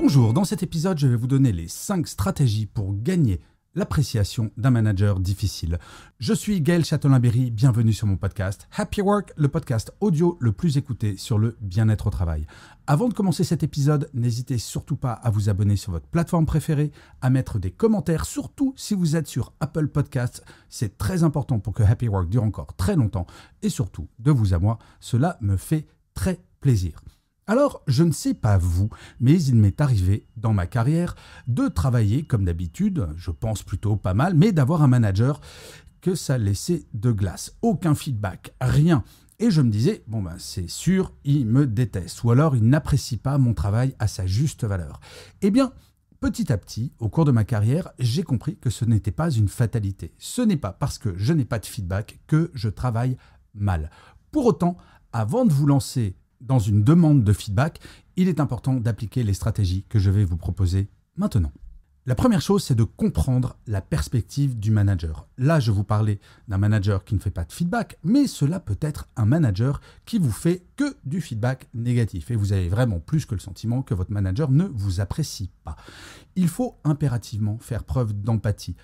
Bonjour, dans cet épisode, je vais vous donner les 5 stratégies pour gagner l'appréciation d'un manager difficile. Je suis Gaël Châtelain-Berry, bienvenue sur mon podcast Happy Work, le podcast audio le plus écouté sur le bien-être au travail. Avant de commencer cet épisode, n'hésitez surtout pas à vous abonner sur votre plateforme préférée, à mettre des commentaires, surtout si vous êtes sur Apple Podcasts. C'est très important pour que Happy Work dure encore très longtemps et surtout, de vous à moi, cela me fait très plaisir. Alors, je ne sais pas vous, mais il m'est arrivé dans ma carrière de travailler comme d'habitude, je pense plutôt pas mal, mais d'avoir un manager que ça laissait de glace. Aucun feedback, rien. Et je me disais, bon ben c'est sûr, il me déteste, ou alors il n'apprécie pas mon travail à sa juste valeur. Eh bien, petit à petit, au cours de ma carrière, j'ai compris que ce n'était pas une fatalité. Ce n'est pas parce que je n'ai pas de feedback que je travaille mal. Pour autant, avant de vous lancer dans une demande de feedback, il est important d'appliquer les stratégies que je vais vous proposer maintenant. La première chose, c'est de comprendre la perspective du manager. Là, je vous parlais d'un manager qui ne fait pas de feedback, mais cela peut être un manager qui vous fait que du feedback négatif. Et vous avez vraiment plus que le sentiment que votre manager ne vous apprécie pas. Il faut impérativement faire preuve d'empathie.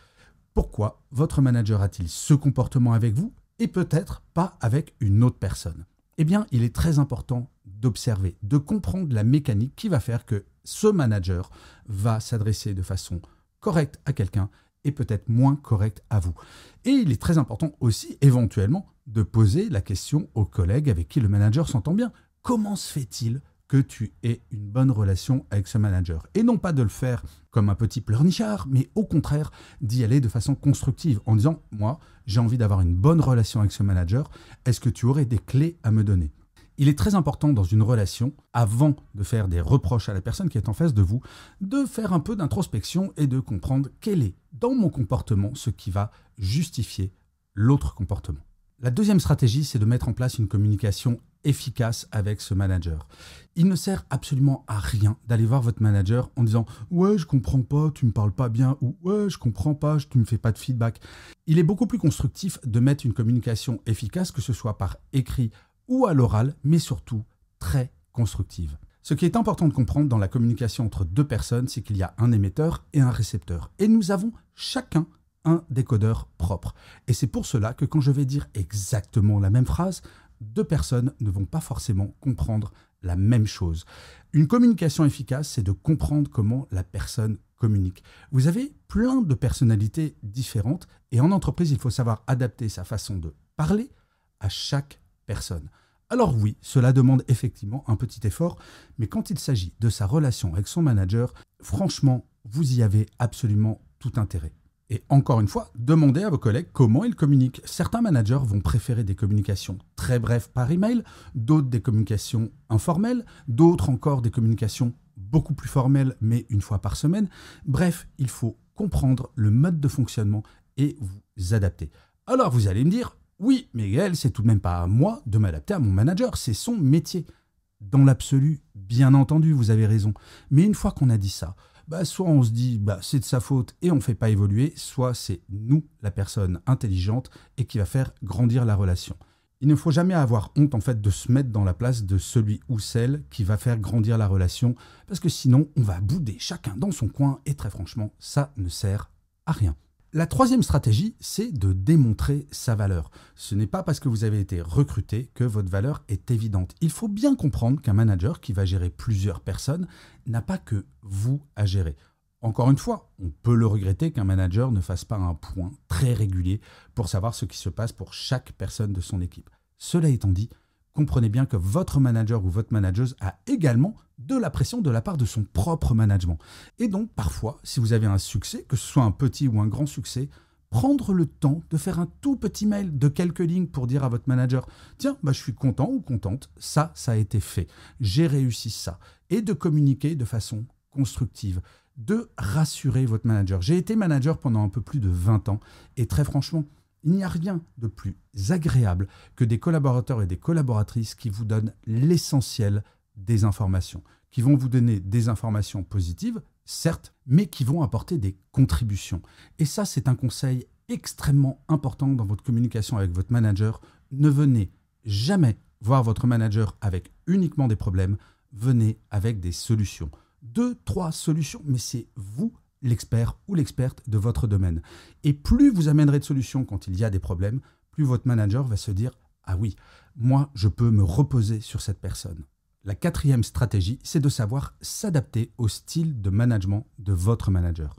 Pourquoi votre manager a-t-il ce comportement avec vous et peut-être pas avec une autre personne eh bien, il est très important d'observer, de comprendre la mécanique qui va faire que ce manager va s'adresser de façon correcte à quelqu'un et peut-être moins correcte à vous. Et il est très important aussi, éventuellement, de poser la question aux collègues avec qui le manager s'entend bien. Comment se fait-il que tu aies une bonne relation avec ce manager. Et non pas de le faire comme un petit pleurnichard, mais au contraire d'y aller de façon constructive en disant, moi, j'ai envie d'avoir une bonne relation avec ce manager, est-ce que tu aurais des clés à me donner il est très important dans une relation, avant de faire des reproches à la personne qui est en face de vous, de faire un peu d'introspection et de comprendre quel est dans mon comportement ce qui va justifier l'autre comportement. La deuxième stratégie, c'est de mettre en place une communication efficace avec ce manager. Il ne sert absolument à rien d'aller voir votre manager en disant "Ouais, je comprends pas, tu me parles pas bien" ou "Ouais, je comprends pas, tu me fais pas de feedback". Il est beaucoup plus constructif de mettre une communication efficace que ce soit par écrit ou à l'oral, mais surtout très constructive. Ce qui est important de comprendre dans la communication entre deux personnes, c'est qu'il y a un émetteur et un récepteur et nous avons chacun un décodeur propre. Et c'est pour cela que quand je vais dire exactement la même phrase, deux personnes ne vont pas forcément comprendre la même chose. Une communication efficace, c'est de comprendre comment la personne communique. Vous avez plein de personnalités différentes et en entreprise, il faut savoir adapter sa façon de parler à chaque personne. Alors oui, cela demande effectivement un petit effort, mais quand il s'agit de sa relation avec son manager, franchement, vous y avez absolument tout intérêt. Et encore une fois, demandez à vos collègues comment ils communiquent. Certains managers vont préférer des communications très brèves par email, d'autres des communications informelles, d'autres encore des communications beaucoup plus formelles, mais une fois par semaine. Bref, il faut comprendre le mode de fonctionnement et vous adapter. Alors vous allez me dire, oui, mais elle, c'est tout de même pas à moi de m'adapter à mon manager, c'est son métier. Dans l'absolu, bien entendu, vous avez raison. Mais une fois qu'on a dit ça, bah, soit on se dit bah, c'est de sa faute et on ne fait pas évoluer, soit c'est nous, la personne intelligente, et qui va faire grandir la relation. Il ne faut jamais avoir honte en fait de se mettre dans la place de celui ou celle qui va faire grandir la relation, parce que sinon on va bouder chacun dans son coin et très franchement ça ne sert à rien. La troisième stratégie, c'est de démontrer sa valeur. Ce n'est pas parce que vous avez été recruté que votre valeur est évidente. Il faut bien comprendre qu'un manager qui va gérer plusieurs personnes n'a pas que vous à gérer. Encore une fois, on peut le regretter qu'un manager ne fasse pas un point très régulier pour savoir ce qui se passe pour chaque personne de son équipe. Cela étant dit, comprenez bien que votre manager ou votre manageuse a également de la pression de la part de son propre management. Et donc parfois, si vous avez un succès, que ce soit un petit ou un grand succès, prendre le temps de faire un tout petit mail de quelques lignes pour dire à votre manager Tiens, bah, je suis content ou contente, ça, ça a été fait, j'ai réussi ça. Et de communiquer de façon constructive, de rassurer votre manager. J'ai été manager pendant un peu plus de 20 ans et très franchement, il n'y a rien de plus agréable que des collaborateurs et des collaboratrices qui vous donnent l'essentiel des informations, qui vont vous donner des informations positives, certes, mais qui vont apporter des contributions. Et ça, c'est un conseil extrêmement important dans votre communication avec votre manager. Ne venez jamais voir votre manager avec uniquement des problèmes, venez avec des solutions. Deux, trois solutions, mais c'est vous l'expert ou l'experte de votre domaine. Et plus vous amènerez de solutions quand il y a des problèmes, plus votre manager va se dire Ah oui, moi, je peux me reposer sur cette personne. La quatrième stratégie, c'est de savoir s'adapter au style de management de votre manager.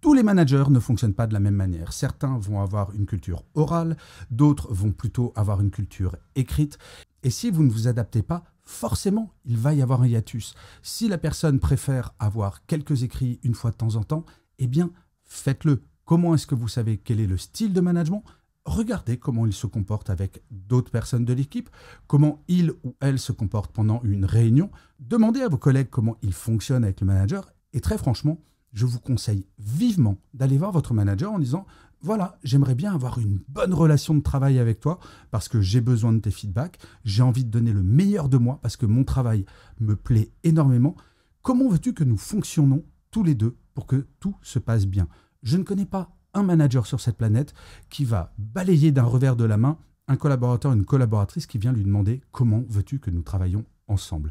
Tous les managers ne fonctionnent pas de la même manière. Certains vont avoir une culture orale, d'autres vont plutôt avoir une culture écrite. Et si vous ne vous adaptez pas, forcément, il va y avoir un hiatus. Si la personne préfère avoir quelques écrits une fois de temps en temps, eh bien, faites-le. Comment est-ce que vous savez quel est le style de management Regardez comment il se comporte avec d'autres personnes de l'équipe, comment il ou elle se comporte pendant une réunion. Demandez à vos collègues comment il fonctionne avec le manager. Et très franchement, je vous conseille vivement d'aller voir votre manager en disant voilà, j'aimerais bien avoir une bonne relation de travail avec toi parce que j'ai besoin de tes feedbacks, j'ai envie de donner le meilleur de moi parce que mon travail me plaît énormément. Comment veux-tu que nous fonctionnons tous les deux pour que tout se passe bien Je ne connais pas un manager sur cette planète qui va balayer d'un revers de la main un collaborateur, une collaboratrice qui vient lui demander comment veux-tu que nous travaillions ensemble.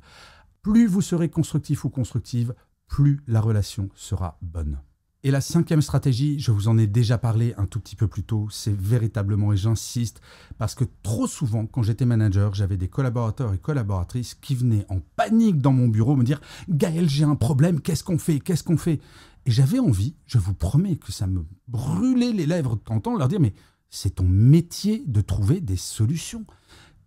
Plus vous serez constructif ou constructive, plus la relation sera bonne. Et la cinquième stratégie, je vous en ai déjà parlé un tout petit peu plus tôt, c'est véritablement, et j'insiste, parce que trop souvent, quand j'étais manager, j'avais des collaborateurs et collaboratrices qui venaient en panique dans mon bureau me dire Gaël, j'ai un problème, qu'est-ce qu'on fait Qu'est-ce qu'on fait Et j'avais envie, je vous promets que ça me brûlait les lèvres de temps leur dire Mais c'est ton métier de trouver des solutions.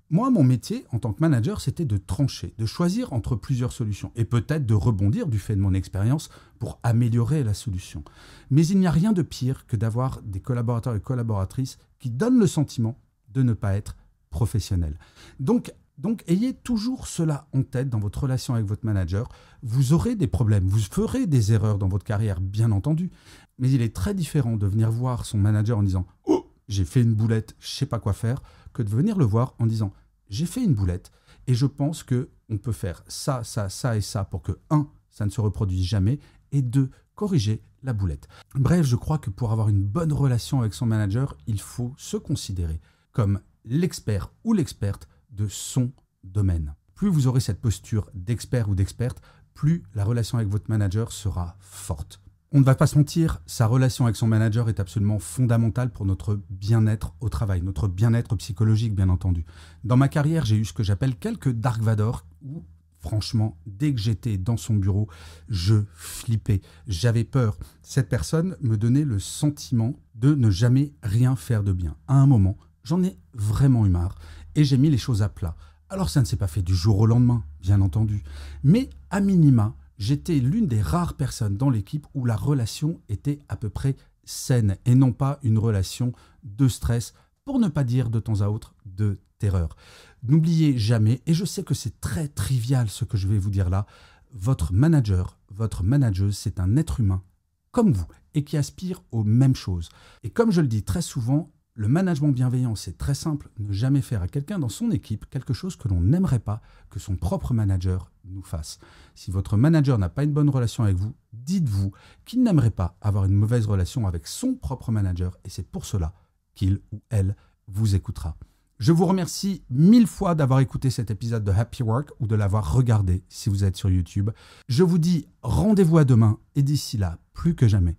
Moi, mon métier en tant que manager, c'était de trancher, de choisir entre plusieurs solutions et peut-être de rebondir du fait de mon expérience pour améliorer la solution. Mais il n'y a rien de pire que d'avoir des collaborateurs et collaboratrices qui donnent le sentiment de ne pas être professionnels. Donc, donc ayez toujours cela en tête dans votre relation avec votre manager. Vous aurez des problèmes, vous ferez des erreurs dans votre carrière, bien entendu. Mais il est très différent de venir voir son manager en disant ⁇ j'ai fait une boulette, je sais pas quoi faire, que de venir le voir en disant j'ai fait une boulette et je pense que on peut faire ça, ça, ça et ça pour que un, ça ne se reproduise jamais et deux, corriger la boulette. Bref, je crois que pour avoir une bonne relation avec son manager, il faut se considérer comme l'expert ou l'experte de son domaine. Plus vous aurez cette posture d'expert ou d'experte, plus la relation avec votre manager sera forte. On ne va pas se mentir, sa relation avec son manager est absolument fondamentale pour notre bien-être au travail, notre bien-être psychologique bien entendu. Dans ma carrière, j'ai eu ce que j'appelle quelques Dark Vador, où franchement, dès que j'étais dans son bureau, je flippais, j'avais peur. Cette personne me donnait le sentiment de ne jamais rien faire de bien. À un moment, j'en ai vraiment eu marre et j'ai mis les choses à plat. Alors ça ne s'est pas fait du jour au lendemain, bien entendu, mais à minima, j'étais l'une des rares personnes dans l'équipe où la relation était à peu près saine et non pas une relation de stress, pour ne pas dire de temps à autre de terreur. N'oubliez jamais, et je sais que c'est très trivial ce que je vais vous dire là, votre manager, votre manageuse, c'est un être humain comme vous et qui aspire aux mêmes choses. Et comme je le dis très souvent, le management bienveillant, c'est très simple, ne jamais faire à quelqu'un dans son équipe quelque chose que l'on n'aimerait pas que son propre manager nous fasse. Si votre manager n'a pas une bonne relation avec vous, dites-vous qu'il n'aimerait pas avoir une mauvaise relation avec son propre manager et c'est pour cela qu'il ou elle vous écoutera. Je vous remercie mille fois d'avoir écouté cet épisode de Happy Work ou de l'avoir regardé si vous êtes sur YouTube. Je vous dis rendez-vous à demain et d'ici là, plus que jamais,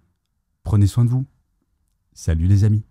prenez soin de vous. Salut les amis.